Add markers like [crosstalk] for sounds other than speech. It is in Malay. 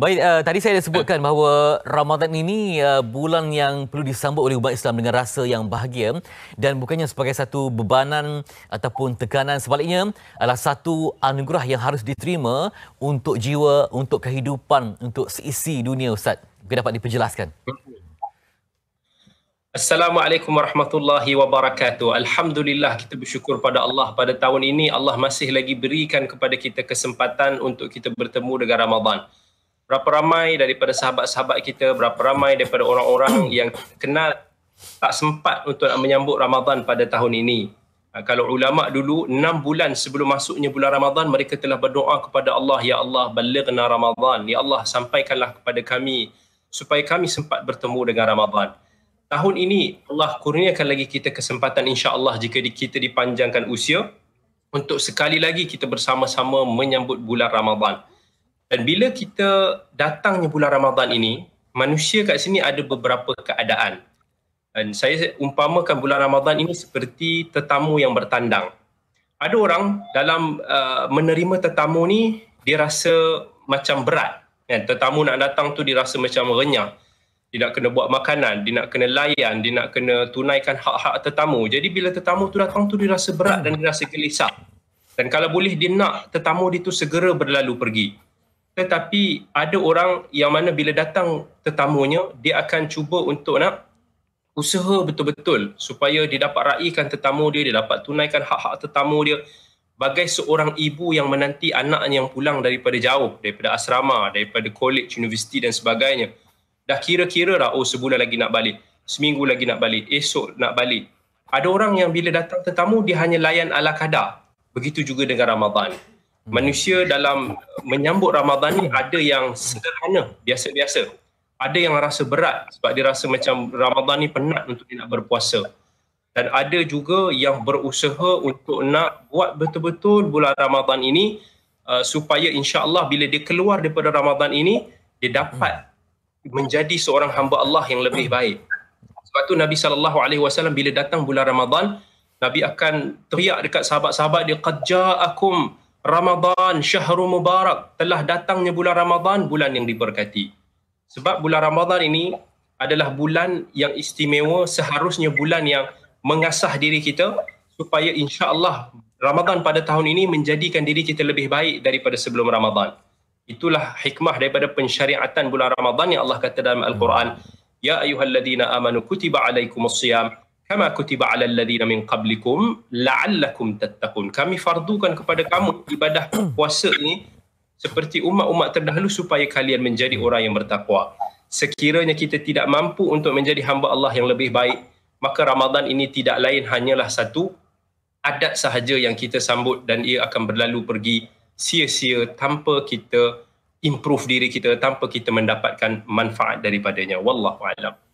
Baik, uh, tadi saya dah sebutkan bahawa Ramadan ini uh, bulan yang perlu disambut oleh umat Islam dengan rasa yang bahagia dan bukannya sebagai satu bebanan ataupun tekanan. Sebaliknya, adalah satu anugerah yang harus diterima untuk jiwa, untuk kehidupan, untuk seisi dunia Ustaz. Mungkin dapat diperjelaskan. Assalamualaikum warahmatullahi wabarakatuh. Alhamdulillah kita bersyukur pada Allah pada tahun ini Allah masih lagi berikan kepada kita kesempatan untuk kita bertemu dengan Ramadan berapa ramai daripada sahabat-sahabat kita, berapa ramai daripada orang-orang yang kenal tak sempat untuk menyambut Ramadan pada tahun ini. Ha, kalau ulama dulu enam bulan sebelum masuknya bulan Ramadan mereka telah berdoa kepada Allah ya Allah balighna Ramadan ya Allah sampaikanlah kepada kami supaya kami sempat bertemu dengan Ramadan. Tahun ini Allah kurniakan lagi kita kesempatan insya-Allah jika kita dipanjangkan usia untuk sekali lagi kita bersama-sama menyambut bulan Ramadan. Dan bila kita datangnya bulan Ramadhan ini, manusia kat sini ada beberapa keadaan. Dan saya umpamakan bulan Ramadhan ini seperti tetamu yang bertandang. Ada orang dalam uh, menerima tetamu ni dia rasa macam berat. Kan? Tetamu nak datang tu dia rasa macam renyah. Dia nak kena buat makanan, dia nak kena layan, dia nak kena tunaikan hak-hak tetamu. Jadi bila tetamu tu datang tu dia rasa berat dan dia rasa gelisah. Dan kalau boleh dia nak tetamu dia tu segera berlalu pergi tetapi ada orang yang mana bila datang tetamunya dia akan cuba untuk nak usaha betul-betul supaya dia dapat raihkan tetamu dia dia dapat tunaikan hak-hak tetamu dia bagai seorang ibu yang menanti anaknya yang pulang daripada jauh daripada asrama daripada kolej, universiti dan sebagainya dah kira-kira lah oh sebulan lagi nak balik seminggu lagi nak balik esok nak balik ada orang yang bila datang tetamu dia hanya layan ala kadar begitu juga dengan Ramadan Hmm. manusia dalam menyambut Ramadhan ni ada yang sederhana, biasa-biasa. Ada yang rasa berat sebab dia rasa macam Ramadhan ni penat untuk dia nak berpuasa. Dan ada juga yang berusaha untuk nak buat betul-betul bulan Ramadhan ini uh, supaya insya-Allah bila dia keluar daripada Ramadhan ini dia dapat menjadi seorang hamba Allah yang lebih baik. Sebab tu Nabi saw bila datang bulan Ramadhan, Nabi akan teriak dekat sahabat-sahabat dia qad ja'akum Ramadan syahrul mubarak telah datangnya bulan Ramadan bulan yang diberkati. Sebab bulan Ramadan ini adalah bulan yang istimewa seharusnya bulan yang mengasah diri kita supaya insya-Allah Ramadhan pada tahun ini menjadikan diri kita lebih baik daripada sebelum Ramadan. Itulah hikmah daripada pensyariatan bulan Ramadan yang Allah kata dalam Al-Quran, "Ya ayyuhalladzina amanu kutiba 'alaikumus kama kutiba ala alladhina min qablikum la'allakum tattaqun kami fardukan kepada kamu ibadah [coughs] puasa ini seperti umat-umat terdahulu supaya kalian menjadi orang yang bertakwa sekiranya kita tidak mampu untuk menjadi hamba Allah yang lebih baik maka Ramadan ini tidak lain hanyalah satu adat sahaja yang kita sambut dan ia akan berlalu pergi sia-sia tanpa kita improve diri kita tanpa kita mendapatkan manfaat daripadanya wallahu a'lam